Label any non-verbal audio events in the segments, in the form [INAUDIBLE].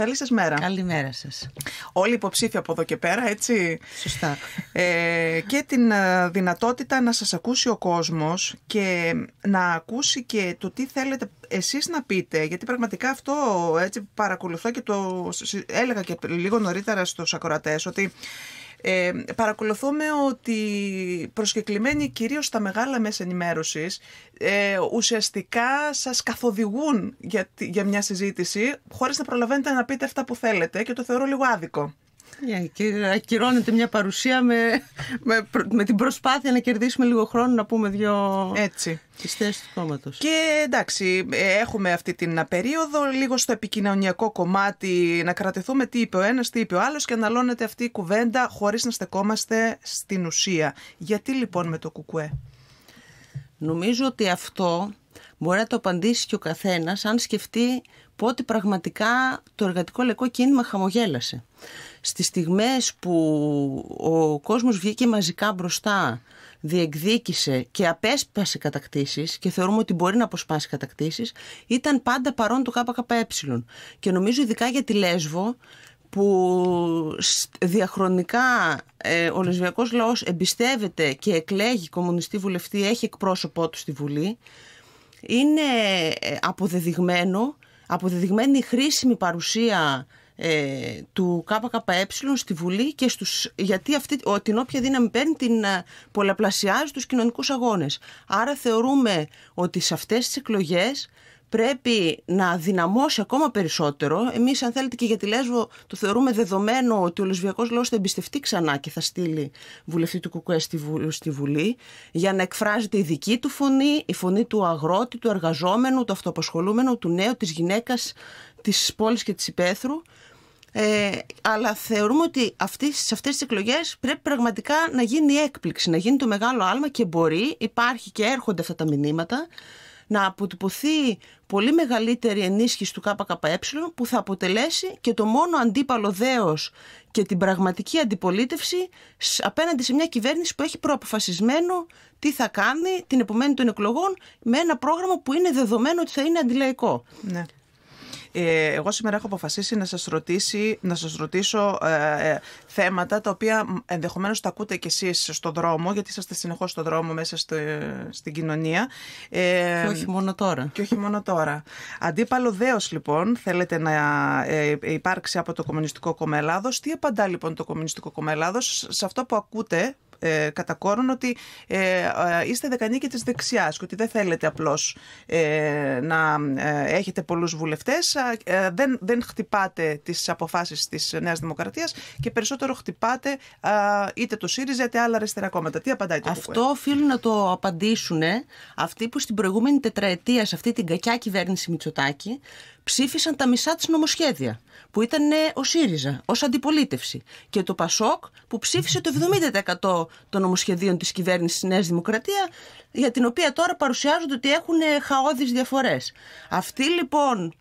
Καλή σας μέρα. Καλημέρα σας. Όλοι υποψήφια από εδώ και πέρα, έτσι. Σωστά. Ε, και την ε, δυνατότητα να σας ακούσει ο κόσμος και να ακούσει και το τι θέλετε εσείς να πείτε, γιατί πραγματικά αυτό έτσι παρακολουθώ και το έλεγα και λίγο νωρίτερα στους ακροατές ότι ε, παρακολουθούμε ότι προσκεκλημένοι κυρίως στα μεγάλα μέσα ενημέρωσης ε, ουσιαστικά σας καθοδηγούν για, για μια συζήτηση χωρίς να προλαβαίνετε να πείτε αυτά που θέλετε και το θεωρώ λίγο άδικο. Ναι, και ακυρώνεται μια παρουσία με, την προσπάθεια να κερδίσουμε λίγο χρόνο να πούμε δύο Έτσι. τις θέσεις του κόμματος. Και εντάξει, έχουμε αυτή την περίοδο λίγο στο επικοινωνιακό κομμάτι να κρατηθούμε τι είπε ο ένας, τι είπε ο άλλος και αναλώνεται αυτή η κουβέντα χωρίς να στεκόμαστε στην ουσία. Γιατί λοιπόν με το κουκουέ. Νομίζω ότι αυτό μπορεί να το απαντήσει και ο καθένας, αν σκεφτεί πότε πραγματικά το εργατικό λαϊκό κίνημα χαμογέλασε. Στις στιγμές που ο κόσμος βγήκε μαζικά μπροστά, διεκδίκησε και απέσπασε κατακτήσεις και θεωρούμε ότι μπορεί να αποσπάσει κατακτήσεις, ήταν πάντα παρόν το ΚΚΕ. Και νομίζω ειδικά για τη Λέσβο, που διαχρονικά ε, ο λεσβιακός λαός εμπιστεύεται και εκλέγει κομμουνιστή βουλευτή, έχει εκπρόσωπό του στη Βουλή, είναι ε, αποδεδειγμένο, αποδεδειγμένη η χρήσιμη παρουσία ε, του ΚΚΕ στη Βουλή και στους, γιατί αυτή, ο, την όποια δύναμη παίρνει την ε, πολλαπλασιάζει στους κοινωνικούς αγώνες. Άρα θεωρούμε ότι σε αυτές τις εκλογές πρέπει να δυναμώσει ακόμα περισσότερο. Εμείς, αν θέλετε, και για τη Λέσβο, το θεωρούμε δεδομένο ότι ο Λεσβιακός λαός θα εμπιστευτεί ξανά και θα στείλει βουλευτή του Κουκουέ στη Βουλή για να εκφράζεται η δική του φωνή, η φωνή του αγρότη, του εργαζόμενου, του αυτοαπασχολούμενου, του νέου, της γυναίκας, της πόλης και της υπαίθρου. Ε, αλλά θεωρούμε ότι αυτή, σε αυτές τις εκλογές πρέπει πραγματικά να γίνει η έκπληξη, να γίνει το μεγάλο άλμα και μπορεί, υπάρχει και έρχονται αυτά τα μηνύματα να αποτυπωθεί πολύ μεγαλύτερη ενίσχυση του ΚΚΕ που θα αποτελέσει και το μόνο αντίπαλο δέος και την πραγματική αντιπολίτευση απέναντι σε μια κυβέρνηση που έχει προαποφασισμένο τι θα κάνει την επομένη των εκλογών με ένα πρόγραμμα που είναι δεδομένο ότι θα είναι αντιλαϊκό. Ναι. Ε, εγώ σήμερα έχω αποφασίσει να σας, να σας ρωτήσω ε, ε, θέματα τα οποία ενδεχομένως τα ακούτε κι εσείς στον δρόμο, γιατί είσαστε συνεχώς στον δρόμο μέσα στην κοινωνία. Ε, και όχι μόνο τώρα. Και όχι μόνο τώρα. Αντίπαλο δέος λοιπόν θέλετε να υπάρξει από το Κομμουνιστικό Κόμμα Ελλάδος. Τι απαντά λοιπόν το Κομμουνιστικό Κόμμα Ελλάδος σε αυτό που ακούτε ε, κατά κόρον ότι ε, ε, είστε δεκανίκη της δεξιάς και ότι δεν θέλετε απλώς ε, να ε, έχετε πολλούς βουλευτές, ε, δεν, δεν χτυπάτε τις αποφάσεις της Νέας Δημοκρατίας και περισσότερο χτυπάτε είτε το ΣΥΡΙΖΑ είτε άλλα αριστερά κόμματα. Τι απαντάει το Αυτό οφείλουν να το απαντήσουν αυτοί που στην προηγούμενη τετραετία σε αυτή την κακιά κυβέρνηση Μητσοτάκη ψήφισαν τα μισά της νομοσχέδια που ήταν ε, ο ΣΥΡΙΖΑ ως αντιπολίτευση και το ΠΑΣΟΚ που ψήφισε το 70% των νομοσχεδίων της κυβέρνησης τη Νέα Δημοκρατία, για την οποία τώρα παρουσιάζονται ότι έχουν ε, χαόδεις διαφορές. Αυτή λοιπόν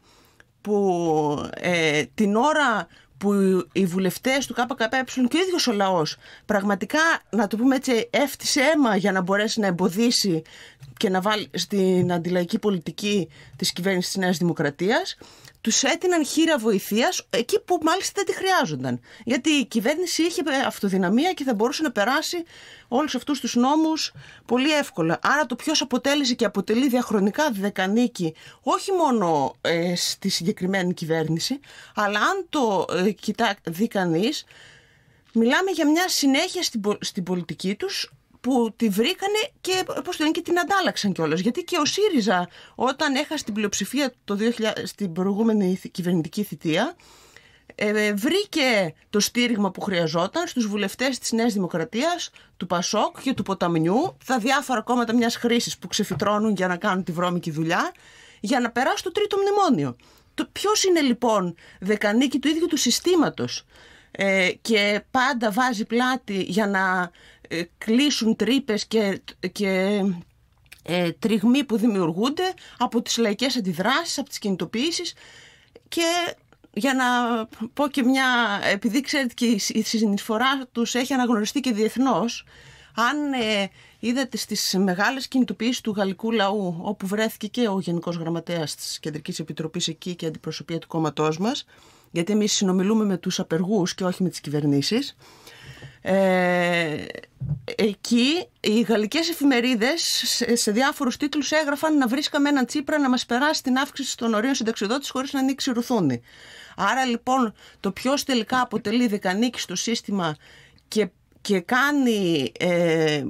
που ε, την ώρα που οι βουλευτές του ΚΚΕ και ο ίδιος ο λαός πραγματικά, να το πούμε έτσι, έφτισε αίμα για να μπορέσει να εμποδίσει και να βάλει στην αντιλαϊκή πολιτική της κυβέρνησης της Νέας Δημοκρατίας τους έτειναν χείρα βοηθείας εκεί που μάλιστα δεν τη χρειάζονταν. Γιατί η κυβέρνηση είχε ε, αυτοδυναμία και θα μπορούσε να περάσει όλους αυτούς τους νόμους πολύ εύκολα. Άρα το ποιος αποτέλεσε και αποτελεί διαχρονικά δεκανίκη όχι μόνο ε, στη συγκεκριμένη κυβέρνηση, αλλά αν το ε, κοιτά, δει κανείς, μιλάμε για μια συνέχεια στην, πολιτική τους που τη βρήκανε και, την αντάλλαξαν κιόλας. Γιατί και ο ΣΥΡΙΖΑ όταν έχασε την πλειοψηφία το 2000, στην προηγούμενη κυβερνητική θητεία ε, βρήκε το στήριγμα που χρειαζόταν στους βουλευτές της Νέας Δημοκρατίας, του Πασόκ και του Ποταμιού, τα διάφορα κόμματα μιας χρήσης που ξεφυτρώνουν για να κάνουν τη βρώμικη δουλειά, για να περάσει το τρίτο μνημόνιο. Το ποιος είναι λοιπόν δεκανίκη του ίδιου του συστήματος ε, και πάντα βάζει πλάτη για να ε, κλείσουν τρύπες και, και ε, τριγμοί που δημιουργούνται από τις λαϊκές αντιδράσεις, από τις κινητοποιήσεις και για να πω και μια, επειδή ξέρετε και η συνεισφορά τους έχει αναγνωριστεί και διεθνώς, αν ε, είδατε στις μεγάλες κινητοποιήσεις του γαλλικού λαού, όπου βρέθηκε και ο Γενικός Γραμματέας της Κεντρικής Επιτροπής εκεί και αντιπροσωπεία του κόμματός μας, γιατί εμείς συνομιλούμε με τους απεργούς και όχι με τις κυβερνήσεις, ε, εκεί οι γαλλικές εφημερίδες σε, σε διάφορους τίτλους έγραφαν να βρίσκαμε έναν Τσίπρα να μας περάσει την αύξηση των ορίων συνταξιδότης χωρίς να ανοίξει ρουθούνη. Άρα λοιπόν το ποιος τελικά αποτελεί δεκανίκη στο σύστημα και, και κάνει ε, ε,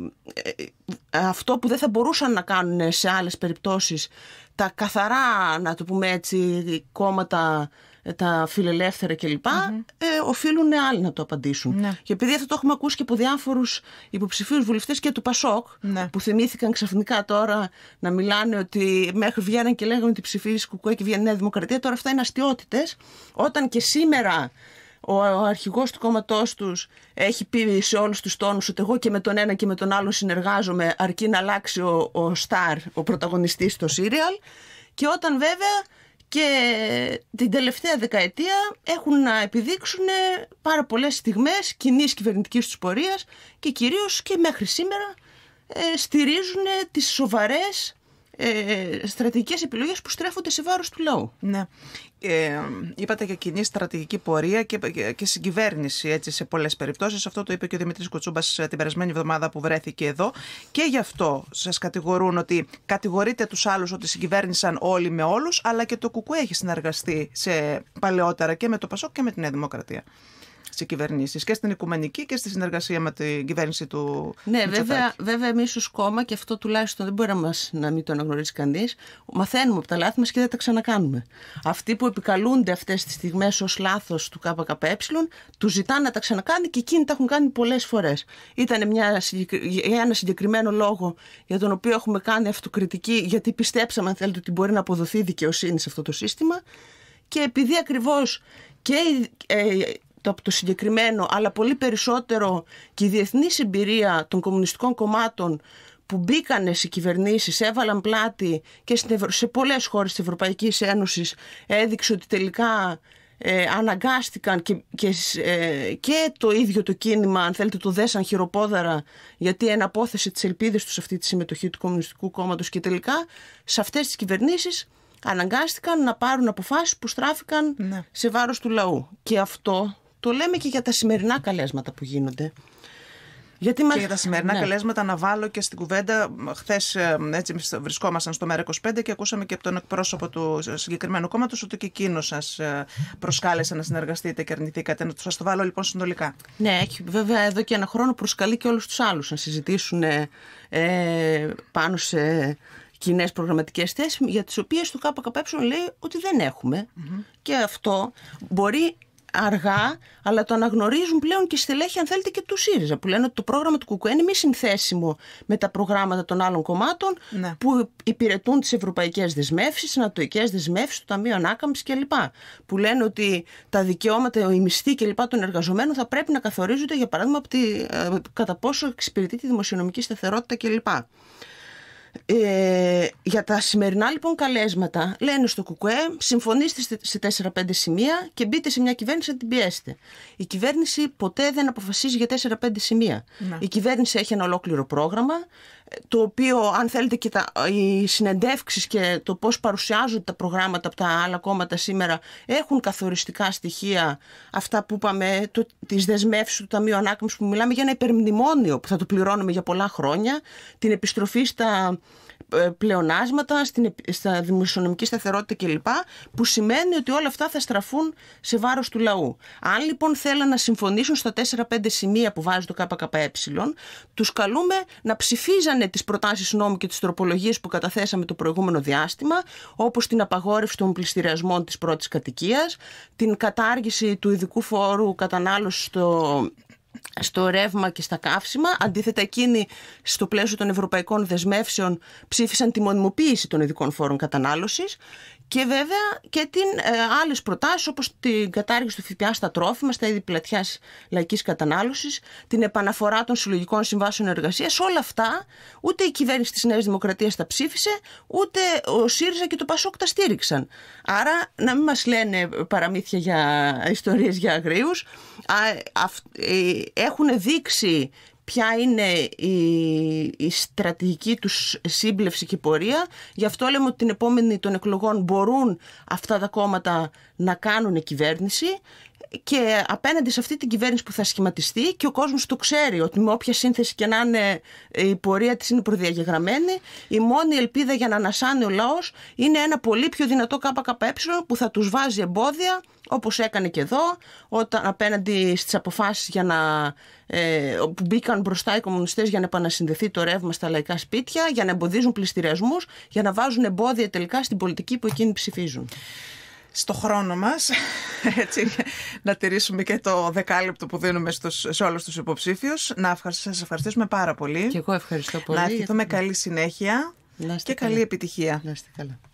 αυτό που δεν θα μπορούσαν να κάνουν σε άλλες περιπτώσεις τα καθαρά, να το πούμε έτσι, κόμματα τα φιλελεύθερα κλπ. Mm-hmm. Ε, οφείλουν άλλοι να το απαντήσουν. Ναι. Και επειδή αυτό το έχουμε ακούσει και από διάφορους υποψηφίους βουλευτές και του Πασόκ, ναι. που θυμήθηκαν ξαφνικά τώρα να μιλάνε ότι μέχρι βγαίναν και λέγανε ότι ψηφίζει Κουκουέ και βγαίνει Νέα Δημοκρατία. Τώρα αυτά είναι αστείωτε. Όταν και σήμερα ο αρχηγός του κόμματός τους έχει πει σε όλους τους τόνους ότι εγώ και με τον ένα και με τον άλλο συνεργάζομαι αρκεί να αλλάξει ο, ο Σταρ, ο πρωταγωνιστής στο σύριαλ και όταν βέβαια και την τελευταία δεκαετία έχουν να επιδείξουν πάρα πολλές στιγμές κοινής κυβερνητικής τους πορείας και κυρίως και μέχρι σήμερα ε, στηρίζουν τις σοβαρές ε, στρατηγικές επιλογές που στρέφονται σε βάρος του λαού. Ναι. Ε, είπατε και κοινή στρατηγική πορεία και, και συγκυβέρνηση έτσι, σε πολλές περιπτώσεις. Αυτό το είπε και ο Δημήτρης Κουτσούμπας ε, την περασμένη εβδομάδα που βρέθηκε εδώ. Και γι' αυτό σας κατηγορούν ότι κατηγορείτε τους άλλους ότι συγκυβέρνησαν όλοι με όλους, αλλά και το ΚΚΕ έχει συνεργαστεί σε παλαιότερα και με το ΠΑΣΟΚ και με την Νέα Δημοκρατία. Τη κυβερνήσεις και στην οικουμενική και στη συνεργασία με την κυβέρνηση του. Ναι, βέβαια, βέβαια εμείς ως κόμμα και αυτό τουλάχιστον δεν μπορεί να, μας, να μην το αναγνωρίσει κανείς. Μαθαίνουμε από τα λάθη μας και δεν τα ξανακάνουμε. Αυτοί που επικαλούνται αυτές τις στιγμές ως λάθος του ΚΚΕ, τους ζητάνε να τα ξανακάνει και εκείνοι τα έχουν κάνει πολλές φορές. Ήταν μια, ένα συγκεκριμένο λόγο για τον οποίο έχουμε κάνει αυτοκριτική, γιατί πιστέψαμε, αν θέλετε, ότι μπορεί να αποδοθεί δικαιοσύνη σε αυτό το σύστημα. Και επειδή ακριβώς και η ε, το, από το συγκεκριμένο, αλλά πολύ περισσότερο και η διεθνή εμπειρία των κομμουνιστικών κομμάτων που μπήκανε σε κυβερνήσεις, έβαλαν πλάτη και σε πολλές χώρες της Ευρωπαϊκής Ένωσης έδειξε ότι τελικά ε, αναγκάστηκαν και, ε, και, το ίδιο το κίνημα, αν θέλετε, το δέσαν χειροπόδαρα, γιατί εναπόθεσε τις ελπίδες τους σε αυτή τη συμμετοχή του Κομμουνιστικού Κόμματος και τελικά σε αυτές τις κυβερνήσεις αναγκάστηκαν να πάρουν αποφάσεις που στράφηκαν ναι. σε βάρος του λαού. Και αυτό το λέμε και για τα σημερινά καλέσματα που γίνονται. Γιατί Και μας... για τα σημερινά ναι. καλέσματα να βάλω και στην κουβέντα. Χθες ε, βρισκόμασταν στο ΜΕΡΑ25 και ακούσαμε και από τον εκπρόσωπο του συγκεκριμένου κόμματος ότι και εκείνος σας ε, προσκάλεσε να συνεργαστείτε και αρνηθήκατε. Να Σας το βάλω λοιπόν συνολικά. Ναι, έχει, βέβαια εδώ και ένα χρόνο προσκαλεί και όλους τους άλλους να συζητήσουν ε, ε πάνω σε κοινές προγραμματικές θέσεις, για τις οποίες το ΚΚΕ λέει ότι δεν εχουμε Και αυτό μπορεί αργά, αλλά το αναγνωρίζουν πλέον και στελέχη, αν θέλετε, και του ΣΥΡΙΖΑ, που λένε ότι το πρόγραμμα του ΚΚΕ είναι μη συνθέσιμο με τα προγράμματα των άλλων κομμάτων ναι. που υπηρετούν τις ευρωπαϊκές δεσμεύσεις, τις νατοικέ δεσμεύσεις, το Ταμείο Ανάκαμψης κλπ. Που λένε ότι τα δικαιώματα, οι μισθοί κλπ. των εργαζομένων θα πρέπει να καθορίζονται, για παράδειγμα, από τη, ε, κατά πόσο εξυπηρετεί τη δημοσιονομική σταθερότητα κλπ. Ε, για τα σημερινά λοιπόν καλέσματα λένε στο ΚΚΕ συμφωνήστε σε 4-5 σημεία και μπείτε σε μια κυβέρνηση να την πιέσετε. Η κυβέρνηση ποτέ δεν αποφασίζει για 4-5 σημεία. Ναι. Η κυβέρνηση έχει ένα ολόκληρο πρόγραμμα ε, το οποίο αν θέλετε και τα, οι συνεντεύξεις και το πώς παρουσιάζονται τα προγράμματα από τα άλλα κόμματα σήμερα έχουν καθοριστικά στοιχεία αυτά που είπαμε το, τις του Ταμείου Ανάκαμψης που μιλάμε για ένα υπερμνημόνιο που θα το πληρώνουμε για πολλά χρόνια την επιστροφή στα ε, πλεονάσματα, στην, στα δημοσιονομική σταθερότητα κλπ. που σημαίνει ότι όλα αυτά θα στραφούν σε βάρος του λαού. Αν λοιπόν θέλουν να συμφωνήσουν στα 4-5 σημεία που βάζει το ΚΚΕ, τους καλούμε να ψηφίζανε τις προτάσεις νόμου και τις τροπολογίες που καταθέσαμε το προηγούμενο διάστημα, όπως την απαγόρευση των πληστηριασμών της πρώτης κατοικίας, την κατάργηση του ειδικού φόρου κατανάλωσης στο στο ρεύμα και στα καύσιμα. Αντίθετα, εκείνοι στο πλαίσιο των ευρωπαϊκών δεσμεύσεων ψήφισαν τη μονιμοποίηση των ειδικών φόρων κατανάλωσης και βέβαια και την ε, άλλες προτάσεις όπως την κατάργηση του ΦΠΑ στα τρόφιμα, στα είδη πλατιάς λαϊκής κατανάλωσης, την επαναφορά των συλλογικών συμβάσεων εργασίας, όλα αυτά ούτε η κυβέρνηση της Νέας Δημοκρατίας τα ψήφισε, ούτε ο ΣΥΡΙΖΑ και το ΠΑΣΟΚ τα στήριξαν. Άρα να μην μας λένε παραμύθια για ιστορίες για αγρίου. Ε, έχουν δείξει ποια είναι η, στρατηγική τους σύμπλευση και πορεία. Γι' αυτό λέμε ότι την επόμενη των εκλογών μπορούν αυτά τα κόμματα να κάνουν κυβέρνηση και απέναντι σε αυτή την κυβέρνηση που θα σχηματιστεί και ο κόσμος το ξέρει ότι με όποια σύνθεση και να είναι ε, η πορεία της είναι προδιαγεγραμμένη η μόνη ελπίδα για να ανασάνει ο λαός είναι ένα πολύ πιο δυνατό ΚΚΕ που θα τους βάζει εμπόδια όπως έκανε και εδώ όταν, απέναντι στις αποφάσεις για να, ε, που μπήκαν μπροστά οι κομμουνιστές για να επανασυνδεθεί το ρεύμα στα λαϊκά σπίτια για να εμποδίζουν πληστηριασμούς, για να βάζουν εμπόδια τελικά στην πολιτική που εκείνοι ψηφίζουν στο χρόνο μας, [LAUGHS] έτσι, να τηρήσουμε και το δεκάλεπτο που δίνουμε στους, σε όλους τους υποψήφιους. Να σας ευχαριστήσουμε πάρα πολύ. Και εγώ ευχαριστώ πολύ. Να ευχηθούμε καλή συνέχεια και καλή επιτυχία. Να είστε καλά.